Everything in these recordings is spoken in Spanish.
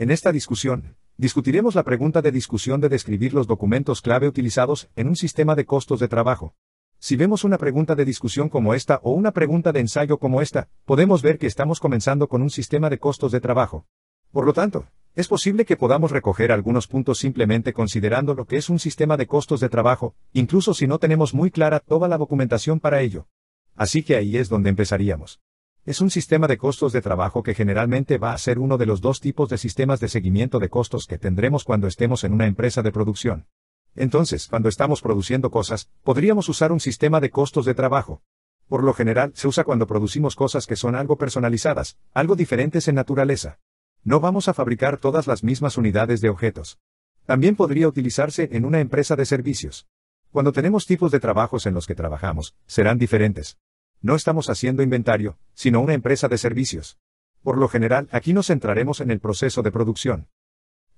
En esta discusión, discutiremos la pregunta de discusión de describir los documentos clave utilizados en un sistema de costos de trabajo. Si vemos una pregunta de discusión como esta o una pregunta de ensayo como esta, podemos ver que estamos comenzando con un sistema de costos de trabajo. Por lo tanto, es posible que podamos recoger algunos puntos simplemente considerando lo que es un sistema de costos de trabajo, incluso si no tenemos muy clara toda la documentación para ello. Así que ahí es donde empezaríamos es un sistema de costos de trabajo que generalmente va a ser uno de los dos tipos de sistemas de seguimiento de costos que tendremos cuando estemos en una empresa de producción. Entonces, cuando estamos produciendo cosas, podríamos usar un sistema de costos de trabajo. Por lo general, se usa cuando producimos cosas que son algo personalizadas, algo diferentes en naturaleza. No vamos a fabricar todas las mismas unidades de objetos. También podría utilizarse en una empresa de servicios. Cuando tenemos tipos de trabajos en los que trabajamos, serán diferentes. No estamos haciendo inventario, sino una empresa de servicios. Por lo general, aquí nos centraremos en el proceso de producción.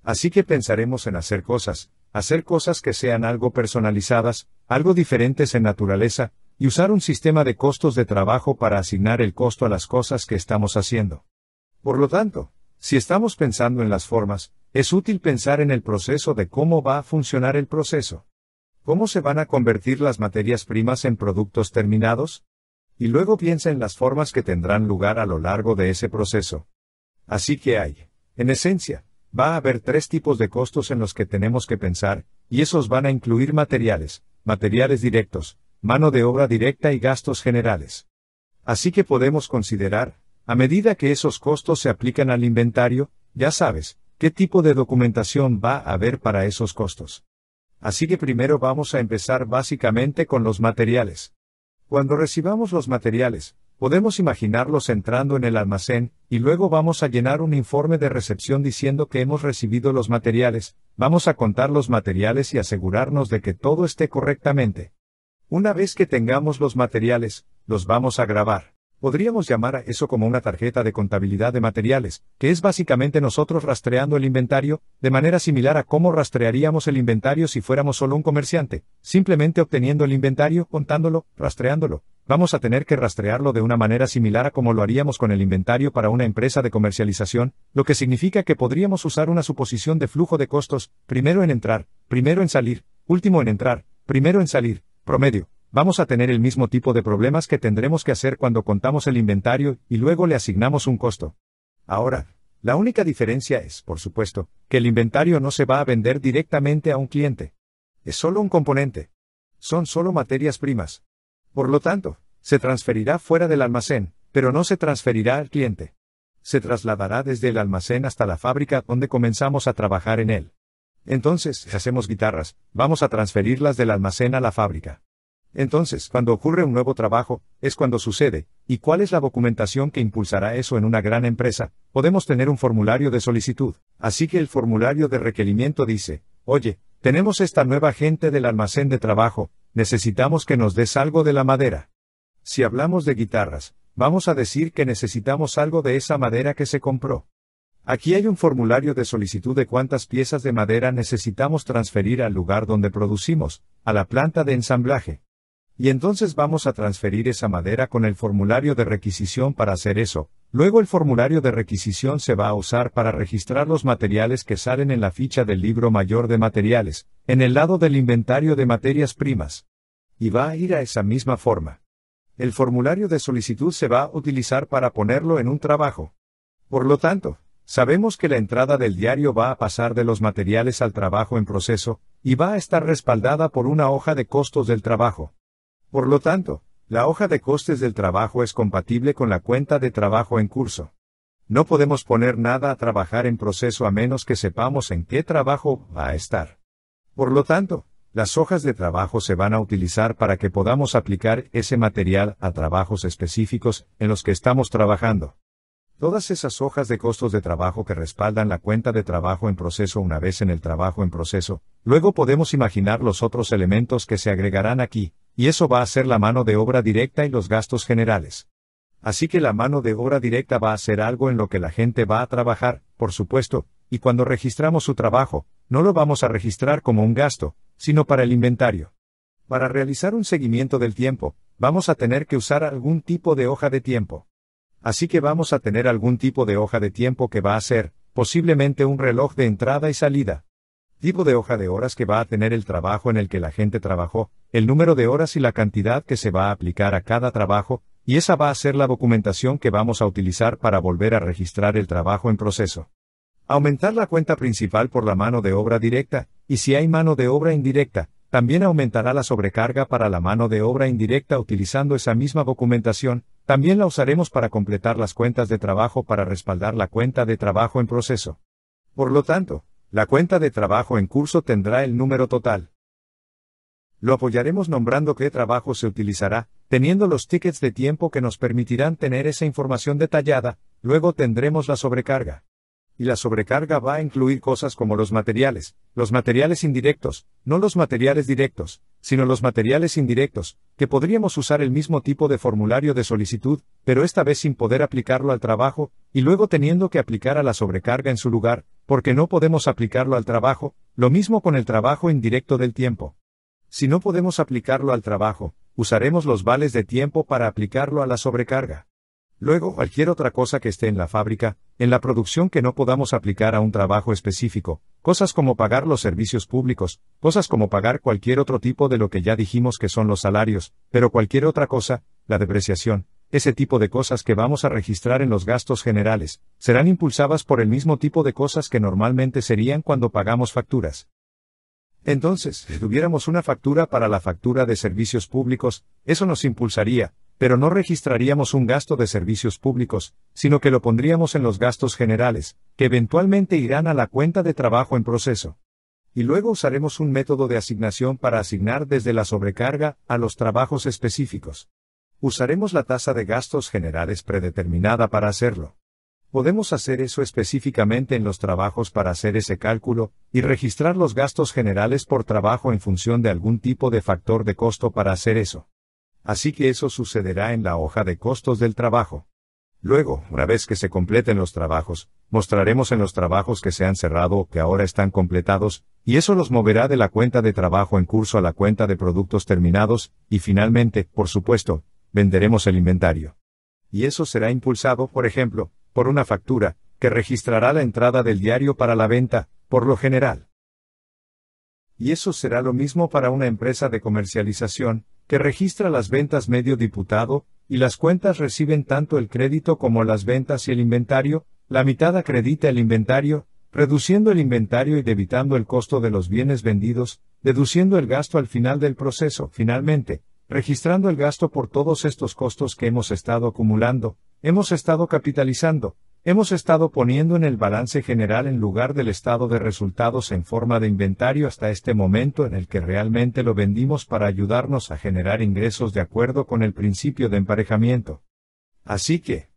Así que pensaremos en hacer cosas, hacer cosas que sean algo personalizadas, algo diferentes en naturaleza, y usar un sistema de costos de trabajo para asignar el costo a las cosas que estamos haciendo. Por lo tanto, si estamos pensando en las formas, es útil pensar en el proceso de cómo va a funcionar el proceso. ¿Cómo se van a convertir las materias primas en productos terminados? Y luego piensa en las formas que tendrán lugar a lo largo de ese proceso. Así que hay, en esencia, va a haber tres tipos de costos en los que tenemos que pensar, y esos van a incluir materiales, materiales directos, mano de obra directa y gastos generales. Así que podemos considerar, a medida que esos costos se aplican al inventario, ya sabes, qué tipo de documentación va a haber para esos costos. Así que primero vamos a empezar básicamente con los materiales. Cuando recibamos los materiales, podemos imaginarlos entrando en el almacén, y luego vamos a llenar un informe de recepción diciendo que hemos recibido los materiales, vamos a contar los materiales y asegurarnos de que todo esté correctamente. Una vez que tengamos los materiales, los vamos a grabar. Podríamos llamar a eso como una tarjeta de contabilidad de materiales, que es básicamente nosotros rastreando el inventario, de manera similar a cómo rastrearíamos el inventario si fuéramos solo un comerciante, simplemente obteniendo el inventario, contándolo, rastreándolo. Vamos a tener que rastrearlo de una manera similar a como lo haríamos con el inventario para una empresa de comercialización, lo que significa que podríamos usar una suposición de flujo de costos, primero en entrar, primero en salir, último en entrar, primero en salir, promedio vamos a tener el mismo tipo de problemas que tendremos que hacer cuando contamos el inventario y luego le asignamos un costo. Ahora, la única diferencia es, por supuesto, que el inventario no se va a vender directamente a un cliente. Es solo un componente. Son solo materias primas. Por lo tanto, se transferirá fuera del almacén, pero no se transferirá al cliente. Se trasladará desde el almacén hasta la fábrica donde comenzamos a trabajar en él. Entonces, si hacemos guitarras, vamos a transferirlas del almacén a la fábrica. Entonces, cuando ocurre un nuevo trabajo, es cuando sucede, y cuál es la documentación que impulsará eso en una gran empresa, podemos tener un formulario de solicitud. Así que el formulario de requerimiento dice, oye, tenemos esta nueva gente del almacén de trabajo, necesitamos que nos des algo de la madera. Si hablamos de guitarras, vamos a decir que necesitamos algo de esa madera que se compró. Aquí hay un formulario de solicitud de cuántas piezas de madera necesitamos transferir al lugar donde producimos, a la planta de ensamblaje y entonces vamos a transferir esa madera con el formulario de requisición para hacer eso. Luego el formulario de requisición se va a usar para registrar los materiales que salen en la ficha del libro mayor de materiales, en el lado del inventario de materias primas. Y va a ir a esa misma forma. El formulario de solicitud se va a utilizar para ponerlo en un trabajo. Por lo tanto, sabemos que la entrada del diario va a pasar de los materiales al trabajo en proceso, y va a estar respaldada por una hoja de costos del trabajo. Por lo tanto, la hoja de costes del trabajo es compatible con la cuenta de trabajo en curso. No podemos poner nada a trabajar en proceso a menos que sepamos en qué trabajo va a estar. Por lo tanto, las hojas de trabajo se van a utilizar para que podamos aplicar ese material a trabajos específicos en los que estamos trabajando. Todas esas hojas de costos de trabajo que respaldan la cuenta de trabajo en proceso una vez en el trabajo en proceso, luego podemos imaginar los otros elementos que se agregarán aquí, y eso va a ser la mano de obra directa y los gastos generales. Así que la mano de obra directa va a ser algo en lo que la gente va a trabajar, por supuesto, y cuando registramos su trabajo, no lo vamos a registrar como un gasto, sino para el inventario. Para realizar un seguimiento del tiempo, vamos a tener que usar algún tipo de hoja de tiempo. Así que vamos a tener algún tipo de hoja de tiempo que va a ser, posiblemente un reloj de entrada y salida tipo de hoja de horas que va a tener el trabajo en el que la gente trabajó, el número de horas y la cantidad que se va a aplicar a cada trabajo, y esa va a ser la documentación que vamos a utilizar para volver a registrar el trabajo en proceso. Aumentar la cuenta principal por la mano de obra directa, y si hay mano de obra indirecta, también aumentará la sobrecarga para la mano de obra indirecta utilizando esa misma documentación, también la usaremos para completar las cuentas de trabajo para respaldar la cuenta de trabajo en proceso. Por lo tanto, la cuenta de trabajo en curso tendrá el número total. Lo apoyaremos nombrando qué trabajo se utilizará, teniendo los tickets de tiempo que nos permitirán tener esa información detallada, luego tendremos la sobrecarga. Y la sobrecarga va a incluir cosas como los materiales, los materiales indirectos, no los materiales directos, sino los materiales indirectos, que podríamos usar el mismo tipo de formulario de solicitud, pero esta vez sin poder aplicarlo al trabajo, y luego teniendo que aplicar a la sobrecarga en su lugar, porque no podemos aplicarlo al trabajo, lo mismo con el trabajo indirecto del tiempo. Si no podemos aplicarlo al trabajo, usaremos los vales de tiempo para aplicarlo a la sobrecarga. Luego, cualquier otra cosa que esté en la fábrica, en la producción que no podamos aplicar a un trabajo específico, cosas como pagar los servicios públicos, cosas como pagar cualquier otro tipo de lo que ya dijimos que son los salarios, pero cualquier otra cosa, la depreciación, ese tipo de cosas que vamos a registrar en los gastos generales, serán impulsadas por el mismo tipo de cosas que normalmente serían cuando pagamos facturas. Entonces, si tuviéramos una factura para la factura de servicios públicos, eso nos impulsaría, pero no registraríamos un gasto de servicios públicos, sino que lo pondríamos en los gastos generales, que eventualmente irán a la cuenta de trabajo en proceso. Y luego usaremos un método de asignación para asignar desde la sobrecarga a los trabajos específicos usaremos la tasa de gastos generales predeterminada para hacerlo. Podemos hacer eso específicamente en los trabajos para hacer ese cálculo, y registrar los gastos generales por trabajo en función de algún tipo de factor de costo para hacer eso. Así que eso sucederá en la hoja de costos del trabajo. Luego, una vez que se completen los trabajos, mostraremos en los trabajos que se han cerrado o que ahora están completados, y eso los moverá de la cuenta de trabajo en curso a la cuenta de productos terminados, y finalmente, por supuesto, venderemos el inventario. Y eso será impulsado, por ejemplo, por una factura, que registrará la entrada del diario para la venta, por lo general. Y eso será lo mismo para una empresa de comercialización, que registra las ventas medio diputado, y las cuentas reciben tanto el crédito como las ventas y el inventario, la mitad acredita el inventario, reduciendo el inventario y debitando el costo de los bienes vendidos, deduciendo el gasto al final del proceso. Finalmente, Registrando el gasto por todos estos costos que hemos estado acumulando, hemos estado capitalizando, hemos estado poniendo en el balance general en lugar del estado de resultados en forma de inventario hasta este momento en el que realmente lo vendimos para ayudarnos a generar ingresos de acuerdo con el principio de emparejamiento. Así que,